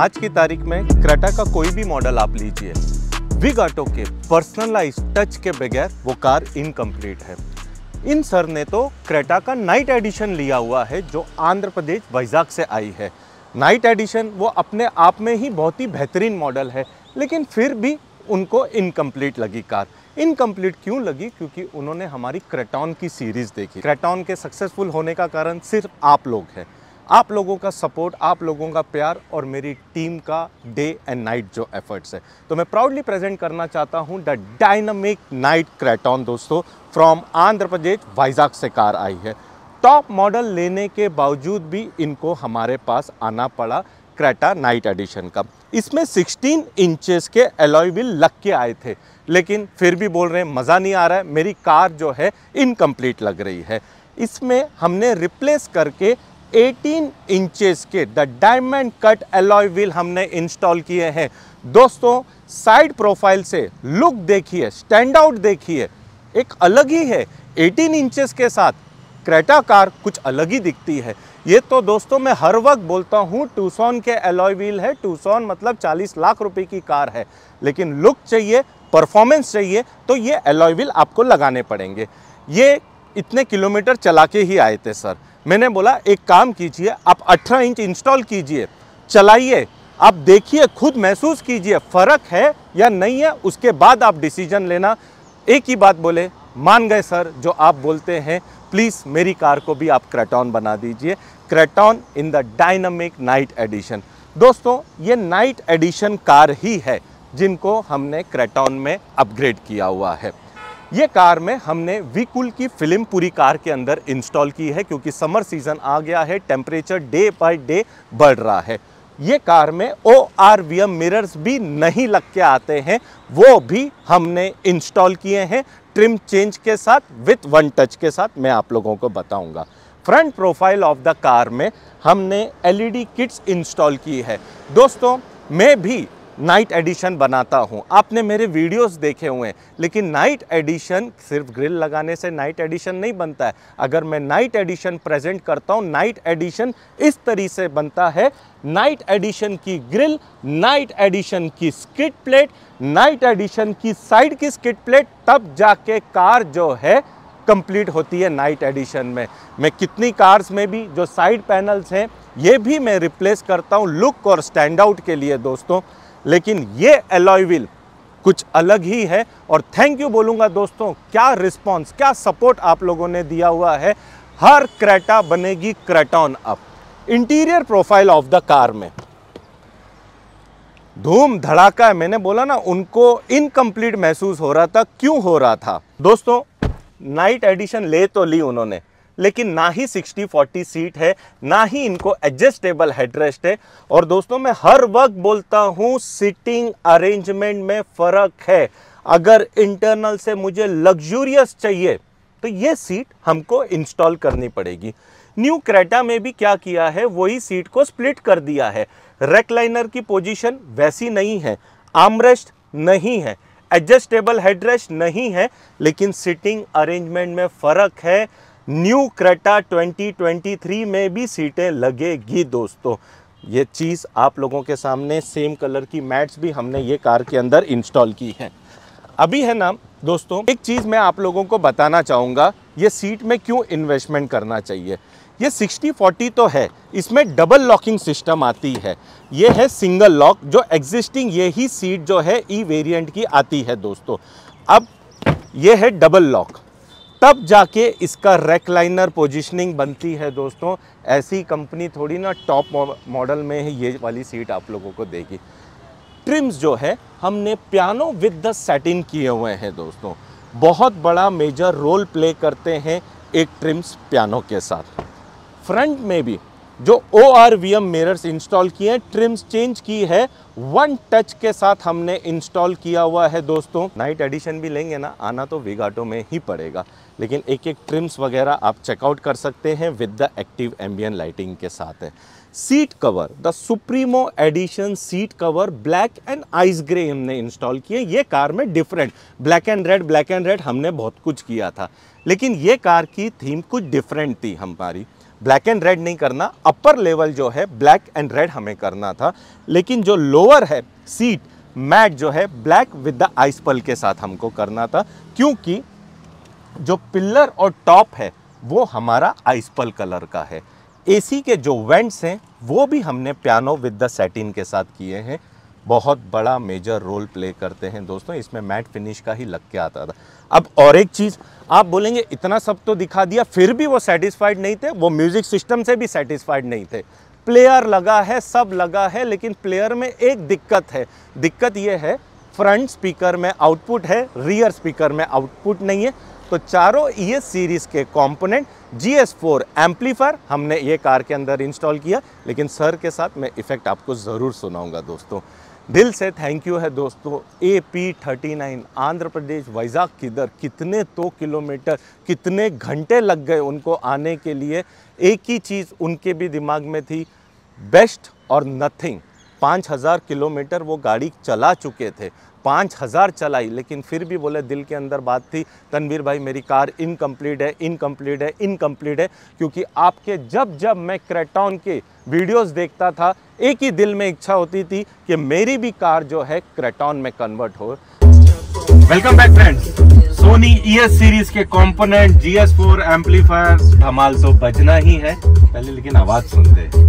आज की तारीख में क्रेटा का कोई भी मॉडल आप लीजिए विगाटो के पर्सनलाइज टच के बगैर वो कार इनकम्प्लीट है इन सर ने तो क्रेटा का नाइट एडिशन लिया हुआ है जो आंध्र प्रदेश वैजाग से आई है नाइट एडिशन वो अपने आप में ही बहुत ही बेहतरीन मॉडल है लेकिन फिर भी उनको इनकम्प्लीट लगी कार इनकम्प्लीट क्यों लगी क्योंकि उन्होंने हमारी क्रेटॉन की सीरीज़ देखी क्रेटॉन के सक्सेसफुल होने का कारण सिर्फ आप लोग हैं आप लोगों का सपोर्ट आप लोगों का प्यार और मेरी टीम का डे एंड नाइट जो एफर्ट्स है तो मैं प्राउडली प्रेजेंट करना चाहता हूँ द डायनामिक नाइट क्रैटॉन दोस्तों फ्रॉम आंध्र प्रदेश वाइजाक से कार आई है टॉप मॉडल लेने के बावजूद भी इनको हमारे पास आना पड़ा क्रेटा नाइट एडिशन का इसमें 16 इंचेस के एलॉय व्हील लग के आए थे लेकिन फिर भी बोल रहे हैं मज़ा नहीं आ रहा है मेरी कार जो है इनकम्प्लीट लग रही है इसमें हमने रिप्लेस करके 18 इंचेस के the diamond cut alloy wheel हमने इंस्टॉल किए हैं दोस्तों साइड प्रोफाइल से लुक देखिए स्टैंड आउट देखिए एक अलग ही है 18 इंचेस के साथ क्रेटा कार कुछ अलग ही दिखती है ये तो दोस्तों मैं हर वक्त बोलता हूँ टूसॉन के एलॉय व्हील है टूसॉन मतलब 40 लाख रुपए की कार है लेकिन लुक चाहिए परफॉर्मेंस चाहिए तो ये एलॉय व्हील आपको लगाने पड़ेंगे ये इतने किलोमीटर चला के ही आए थे सर मैंने बोला एक काम कीजिए आप 18 इंच इंस्टॉल कीजिए चलाइए आप देखिए खुद महसूस कीजिए फ़र्क है या नहीं है उसके बाद आप डिसीजन लेना एक ही बात बोले मान गए सर जो आप बोलते हैं प्लीज़ मेरी कार को भी आप क्रेटॉन बना दीजिए क्रेटॉन in the dynamic knight edition दोस्तों ये नाइट एडिशन कार ही है जिनको हमने क्रेटॉन में अपग्रेड किया हुआ है ये कार में हमने वीकुल की फिल्म पूरी कार के अंदर इंस्टॉल की है क्योंकि समर सीज़न आ गया है टेम्परेचर डे बाय डे बढ़ रहा है ये कार में O R V M mirrors भी नहीं लग के आते हैं वो भी हमने इंस्टॉल किए हैं ट्रिम चेंज के साथ विथ वन टच के साथ मैं आप लोगों को बताऊंगा front profile of the car में हमने एलईडी किट्स इंस्टॉल की है दोस्तों मैं भी नाइट एडिशन बनाता हूँ आपने मेरे वीडियोस देखे हुए हैं लेकिन नाइट एडिशन सिर्फ ग्रिल लगाने से नाइट एडिशन नहीं बनता है अगर मैं नाइट एडिशन प्रेजेंट करता हूँ नाइट एडिशन इस तरीके से बनता है नाइट एडिशन की ग्रिल नाइट एडिशन की स्किट प्लेट नाइट एडिशन की साइड की स्किट प्लेट तब जाके कार जो है कंप्लीट होती है नाइट एडिशन में मैं कितनी कार्स में भी जो साइड पैनल्स हैं ये भी मैं रिप्लेस करता हूँ लुक और स्टैंड आउट के लिए दोस्तों लेकिन ये एलॉय व्हील कुछ अलग ही है और थैंक यू बोलूंगा दोस्तों क्या रिस्पॉन्स क्या सपोर्ट आप लोगों ने दिया हुआ है हर क्रेटा बनेगी क्रेटॉन अप interior profile of the car में धूम धड़ाका है मैंने बोला ना उनको इनकम्प्लीट महसूस हो रहा था क्यों हो रहा था दोस्तों नाइट एडिशन ले तो ली उन्होंने लेकिन ना ही 60-40 सीट है ना ही इनको एडजस्टेबल हेडरेस्ट है और दोस्तों मैं हर वक्त बोलता हूँ सीटिंग अरेंजमेंट में फ़र्क है अगर इंटरनल से मुझे लग्जूरियस चाहिए तो ये सीट हमको इंस्टॉल करनी पड़ेगी न्यू क्रेटा में भी क्या किया है वही सीट को स्प्लिट कर दिया है रेकलाइनर की पोजीशन वैसी नहीं है आमरेस्ट नहीं है एडजस्टेबल हेडरेस्ट नहीं है लेकिन सिटिंग अरेंजमेंट में फ़र्क है न्यू क्रेटा 2023 में भी सीटें लगेगी दोस्तों ये चीज़ आप लोगों के सामने सेम कलर की मैट्स भी हमने ये कार के अंदर इंस्टॉल की है अभी है ना दोस्तों एक चीज़ मैं आप लोगों को बताना चाहूँगा ये सीट में क्यों इन्वेस्टमेंट करना चाहिए ये 60-40 तो है इसमें डबल लॉकिंग सिस्टम आती है ये है सिंगल लॉक जो एग्जिस्टिंग ये ही सीट जो है ई e वेरिएंट की आती है दोस्तों अब ये है डबल लॉक तब जाके इसका रैक लाइनर पोजिशनिंग बनती है दोस्तों ऐसी कंपनी थोड़ी ना टॉप मॉडल में ही ये वाली सीट आप लोगों को देगी ट्रिम्स जो है हमने पियानो विद द सेटिन किए हुए हैं दोस्तों बहुत बड़ा मेजर रोल प्ले करते हैं एक ट्रिम्स पियानो के साथ फ्रंट में भी जो O R V M mirrors install किए हैं ट्रिम्स चेंज की है वन टच के साथ हमने इंस्टॉल किया हुआ है दोस्तों नाइट एडिशन भी लेंगे ना आना तो विगाटो में ही पड़ेगा लेकिन एक एक ट्रिम्स वगैरह आप चेकआउट कर सकते हैं with the active ambient lighting के साथ है seat cover the supremo edition seat cover black and ice grey हमने इंस्टॉल किए ये कार में different black and red black and red हमने बहुत कुछ किया था लेकिन ये कार की थीम कुछ डिफरेंट थी हमारी ब्लैक एंड रेड नहीं करना अपर लेवल जो है ब्लैक एंड रेड हमें करना था लेकिन जो लोअर है सीट मैट जो है ब्लैक विद द आइस पल के साथ हमको करना था क्योंकि जो पिल्लर और टॉप है वो हमारा आइसपल कलर का है एसी के जो वेंट्स हैं वो भी हमने पियानो विद द सेटिन के साथ किए हैं बहुत बड़ा मेजर रोल प्ले करते हैं दोस्तों इसमें मैट फिनिश का ही लग के आता था अब और एक चीज़ आप बोलेंगे इतना सब तो दिखा दिया फिर भी वो सेटिस्फाइड नहीं थे वो म्यूज़िक सिस्टम से भी सेटिस्फाइड नहीं थे प्लेयर लगा है सब लगा है लेकिन प्लेयर में एक दिक्कत है दिक्कत ये है फ्रंट स्पीकर में आउटपुट है रियर स्पीकर में आउटपुट नहीं है तो चारों ई सीरीज़ के component G S four amplifier हमने ये कार के अंदर इंस्टॉल किया लेकिन सर के साथ मैं इफ़ेक्ट आपको ज़रूर सुनाऊंगा दोस्तों दिल से थैंक यू है दोस्तों A P thirty nine Andhra Pradesh Vizag किधर कितने तो किलोमीटर कितने घंटे लग गए उनको आने के लिए एक ही चीज़ उनके भी दिमाग में थी बेस्ट और नथिंग पाँच हज़ार किलोमीटर वो गाड़ी चला चुके थे पाँच हज़ार चलाई लेकिन फिर भी बोले दिल के अंदर बात थी तनवीर भाई मेरी कार इनकम्प्लीट है इनकम्प्लीट है इनकम्प्लीट है क्योंकि आपके जब जब मैं क्रेटॉन के वीडियोस देखता था एक ही दिल में इच्छा होती थी कि मेरी भी कार जो है क्रेटॉन में कन्वर्ट हो welcome back friends Sony ES series के जी एस फोर एम्पलीफायर धमाल तो बजना ही है पहले लेकिन आवाज सुनते हैं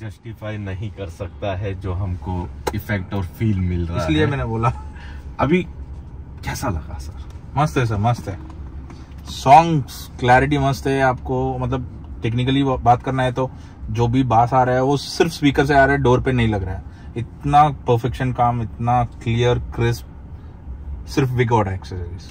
जस्टिफाई नहीं कर सकता है जो हमको इफेक्ट और फील मिल रहा है इसलिए मैंने बोला अभी कैसा लगा सर मस्त है सर मस्त है सॉन्ग क्लैरिटी मस्त है आपको मतलब टेक्निकली बात करना है तो जो भी बास आ रहा है वो सिर्फ स्पीकर से आ रहा है डोर पे नहीं लग रहा है इतना परफेक्शन काम इतना क्लियर क्रिस्प सिर्फ विगॉड accessories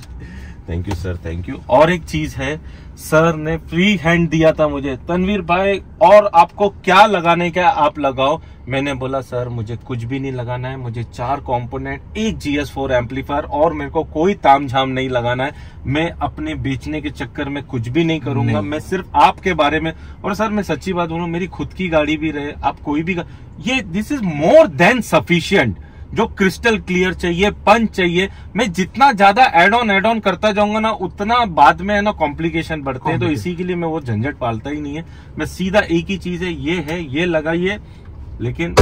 thank you sir thank you और एक चीज है सर ने फ्री हैंड दिया था मुझे तनवीर भाई और आपको क्या लगाने का आप लगाओ मैंने बोला सर मुझे कुछ भी नहीं लगाना है मुझे चार कंपोनेंट एक जी एस फोर एम्पलीफायर और मेरे को कोई ताम झाम नहीं लगाना है मैं अपने बेचने के चक्कर में कुछ भी नहीं करूंगा नहीं। मैं सिर्फ आपके बारे में और सर मैं सच्ची बात बोलूँ मेरी खुद की गाड़ी भी रहे आप कोई भी गा... ये this is more than sufficient जो क्रिस्टल क्लियर चाहिए पंच चाहिए मैं जितना ज्यादा एड ऑन एड ऑन करता जाऊंगा ना उतना बाद में है ना कॉम्प्लिकेशन बढ़ते हैं तो इसी के लिए मैं वो झंझट पालता ही नहीं है मैं सीधा एक ही चीज है ये है ये लगाइए लेकिन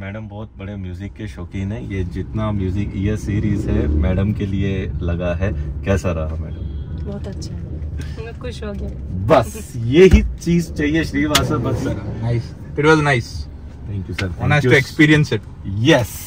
मैडम बहुत बड़े म्यूजिक के शौकीन है ये जितना म्यूजिक ये सीरीज है मैडम के लिए लगा है कैसा रहा मैडम बहुत अच्छा है मैं खुश हो गया बस यही चीज चाहिए श्रीवास्तव बस nice it was nice thank you sir one to experience it yes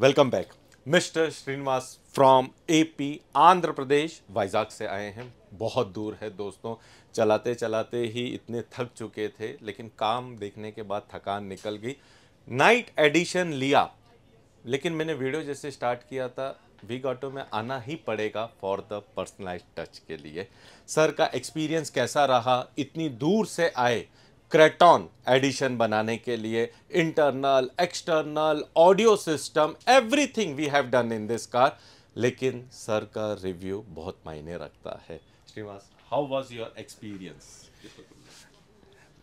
welcome back mister Srinivas from AP Andhra Pradesh Vizag से आए हैं बहुत दूर है दोस्तों चलाते चलाते ही इतने थक चुके थे लेकिन काम देखने के बाद थकान निकल गई नाइट एडिशन लिया लेकिन मैंने वीडियो जैसे स्टार्ट किया था वी गाटो में आना ही पड़ेगा फॉर द पर्सनलाइज टच के लिए सर का एक्सपीरियंस कैसा रहा इतनी दूर से आए क्रेटॉन एडिशन बनाने के लिए internal external audio system everything we have done in this car लेकिन सर का रिव्यू बहुत मायने रखता है Srinivas, how was your experience?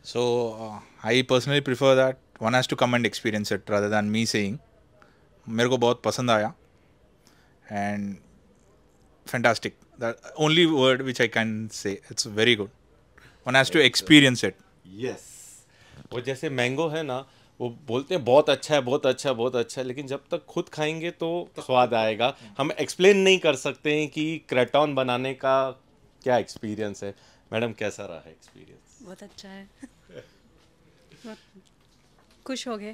So uh, I personally prefer that one has to come and experience it rather than me saying. मेरे को बहुत पसंद आया and fantastic that only word which I can say it's very good one has to experience it yes वो जैसे mango है ना वो बोलते हैं बहुत अच्छा है बहुत अच्छा है बहुत अच्छा है लेकिन जब तक खुद खाएंगे तो स्वाद आएगा हम एक्सप्लेन नहीं कर सकते हैं कि क्रेटॉन बनाने का क्या एक्सपीरियंस है मैडम कैसा रहा है एक्सपीरियंस बहुत अच्छा है खुश हो गए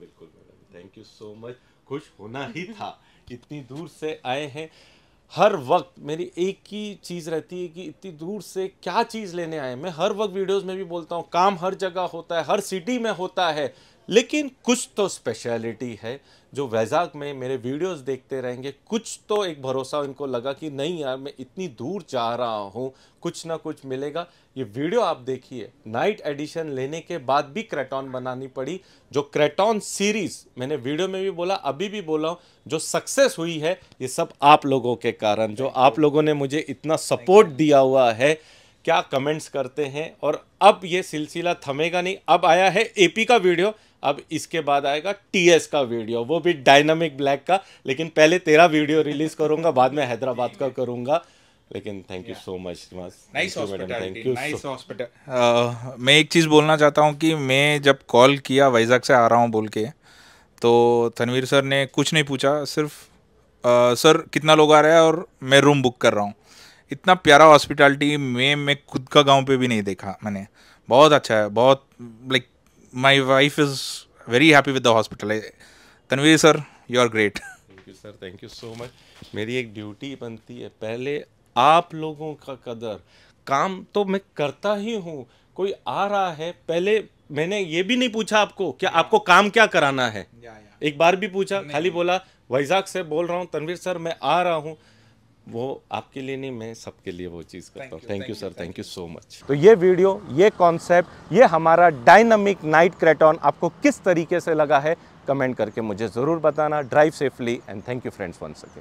बिल्कुल madam thank you so much खुश होना ही था इतनी दूर से आए हैं हर वक्त मेरी एक ही चीज़ रहती है कि इतनी दूर से क्या चीज़ लेने आए मैं हर वक्त वीडियोस में भी बोलता हूँ काम हर जगह होता है हर सिटी में होता है लेकिन कुछ तो स्पेशलिटी है जो वैजाक में मेरे वीडियोस देखते रहेंगे कुछ तो एक भरोसा इनको लगा कि नहीं यार मैं इतनी दूर जा रहा हूँ कुछ ना कुछ मिलेगा ये वीडियो आप देखिए नाइट एडिशन लेने के बाद भी क्रेटॉन बनानी पड़ी जो क्रेटॉन सीरीज मैंने वीडियो में भी बोला अभी भी बोला हूँ जो सक्सेस हुई है ये सब आप लोगों के कारण जो आप लोगों ने मुझे इतना सपोर्ट दिया हुआ है क्या कमेंट्स करते हैं और अब ये सिलसिला थमेगा नहीं अब आया है एपी का वीडियो अब इसके बाद आएगा टीएस का वीडियो वो भी डायनामिक ब्लैक का लेकिन पहले तेरा वीडियो रिलीज़ करूँगा बाद में हैदराबाद का करूँगा लेकिन thank you so much nice thank you nice hospital मैं एक चीज़ बोलना चाहता हूँ कि मैं जब कॉल किया वैजाग से आ रहा हूँ बोल के तो तनवीर सर ने कुछ नहीं पूछा सिर्फ uh, सर कितना लोग आ रहे हैं और मैं रूम बुक कर रहा हूँ इतना प्यारा हॉस्पिटलिटी में मैं खुद का गांव पे भी नहीं देखा मैंने बहुत अच्छा है बहुत like my wife is very happy with the hospital Tanveer sir you are great thank you sir thank you so much मेरी एक ड्यूटी बनती है पहले आप लोगों का कदर काम तो मैं करता ही हूँ कोई आ रहा है पहले मैंने ये भी नहीं पूछा आपको क्या आपको काम क्या कराना है या, या। एक बार भी पूछा खाली बोला वैजाग से बोल रहा हूँ तनवीर सर मैं आ रहा हूँ वो आपके लिए नहीं मैं सबके लिए वो चीज़ करता हूँ thank you sir thank you so much तो ये वीडियो ये कॉन्सेप्ट ये हमारा डायनामिक नाइट क्रेटॉन आपको किस तरीके से लगा है कमेंट करके मुझे ज़रूर बताना drive safely and thank you friends one again